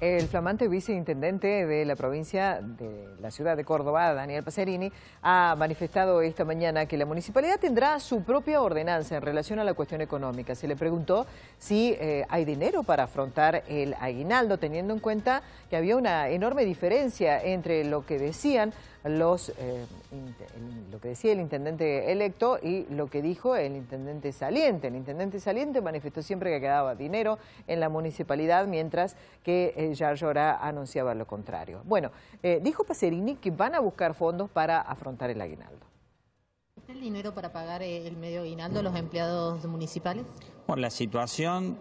El flamante viceintendente de la provincia de la ciudad de Córdoba, Daniel Pacerini, ha manifestado esta mañana que la municipalidad tendrá su propia ordenanza en relación a la cuestión económica. Se le preguntó si eh, hay dinero para afrontar el aguinaldo, teniendo en cuenta que había una enorme diferencia entre lo que decían los, eh, lo que decía el intendente electo y lo que dijo el intendente saliente. El intendente saliente manifestó siempre que quedaba dinero en la municipalidad, mientras que eh, eh, ya Llorá anunciaba lo contrario. Bueno, eh, dijo Pacerini que van a buscar fondos para afrontar el aguinaldo. ¿Está el dinero para pagar eh, el medio aguinaldo a los empleados municipales? Bueno, la situación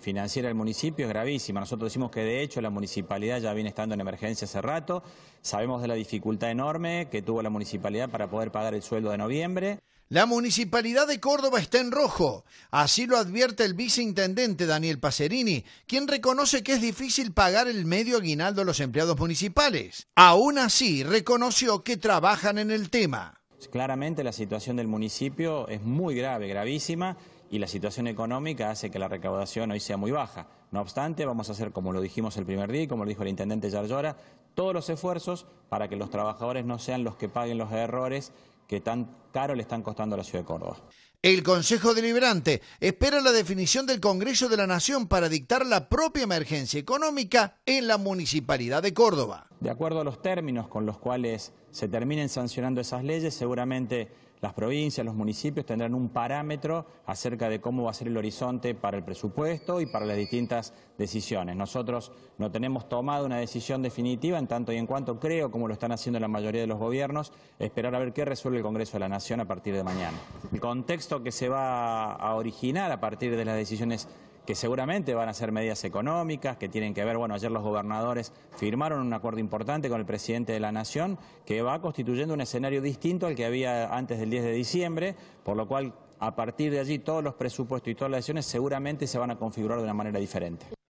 financiera del municipio es gravísima. Nosotros decimos que de hecho la municipalidad ya viene estando en emergencia hace rato. Sabemos de la dificultad enorme que tuvo la municipalidad para poder pagar el sueldo de noviembre. La municipalidad de Córdoba está en rojo, así lo advierte el viceintendente Daniel Paserini, quien reconoce que es difícil pagar el medio aguinaldo a los empleados municipales. Aún así, reconoció que trabajan en el tema. Claramente la situación del municipio es muy grave, gravísima, y la situación económica hace que la recaudación hoy sea muy baja. No obstante, vamos a hacer, como lo dijimos el primer día y como lo dijo el intendente Yarlora, todos los esfuerzos para que los trabajadores no sean los que paguen los errores que tan caro le están costando a la ciudad de Córdoba. El Consejo Deliberante espera la definición del Congreso de la Nación para dictar la propia emergencia económica en la Municipalidad de Córdoba. De acuerdo a los términos con los cuales se terminen sancionando esas leyes, seguramente las provincias, los municipios tendrán un parámetro acerca de cómo va a ser el horizonte para el presupuesto y para las distintas decisiones. Nosotros no tenemos tomado una decisión definitiva en tanto y en cuanto creo, como lo están haciendo la mayoría de los gobiernos, esperar a ver qué resuelve el Congreso de la Nación a partir de mañana. El contexto que se va a originar a partir de las decisiones que seguramente van a ser medidas económicas, que tienen que ver, bueno, ayer los gobernadores firmaron un acuerdo importante con el presidente de la Nación, que va constituyendo un escenario distinto al que había antes del 10 de diciembre, por lo cual a partir de allí todos los presupuestos y todas las decisiones seguramente se van a configurar de una manera diferente.